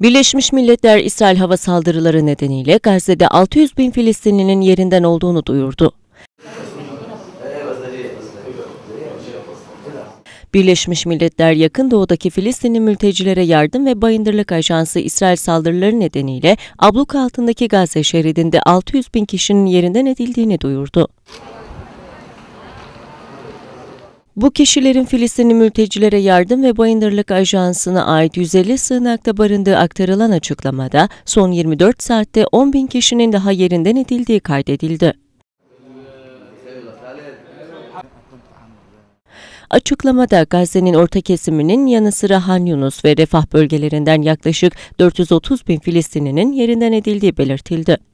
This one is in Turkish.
Birleşmiş Milletler İsrail hava saldırıları nedeniyle Gazze'de 600 bin Filistinlinin yerinden olduğunu duyurdu. Birleşmiş Milletler yakın doğudaki Filistinli mültecilere yardım ve bayındırlık ajansı İsrail saldırıları nedeniyle abluka altındaki Gazze şeridinde 600 bin kişinin yerinden edildiğini duyurdu. Bu kişilerin Filistinli mültecilere yardım ve bayındırlık ajansına ait 150 sığınakta barındığı aktarılan açıklamada son 24 saatte 10 bin kişinin daha yerinden edildiği kaydedildi. Açıklamada Gazze'nin orta kesiminin yanı sıra Han Yunus ve Refah bölgelerinden yaklaşık 430 bin Filistinlinin yerinden edildiği belirtildi.